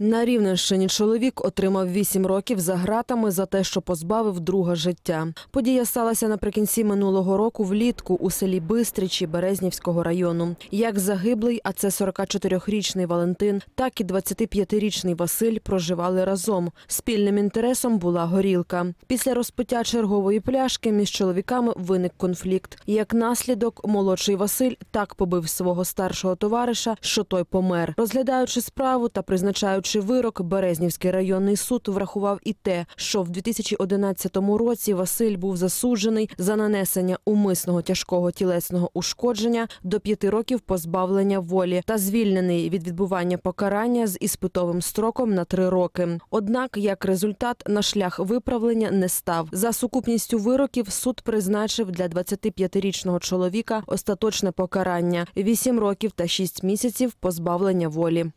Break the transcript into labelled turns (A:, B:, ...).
A: На Рівненщині чоловік отримав 8 років за ґратами за те, що позбавив друге життя. Подія сталася наприкінці минулого року влітку у селі Бистричі Березнівського району. Як загиблий, а це 44-річний Валентин, так і 25-річний Василь проживали разом. Спільним інтересом була горілка. Після розпиття чергової пляшки між чоловіками виник конфлікт. Як наслідок, молодший Василь так побив свого старшого товариша, що той помер, розглядаючи справу та призначаючи. Виконуючи вирок, Березнівський районний суд врахував і те, що в 2011 році Василь був засуджений за нанесення умисного тяжкого тілесного ушкодження до п'яти років позбавлення волі та звільнений від відбування покарання з іспитовим строком на три роки. Однак, як результат, на шлях виправлення не став. За сукупністю вироків суд призначив для 25-річного чоловіка остаточне покарання 8 років та 6 місяців позбавлення волі.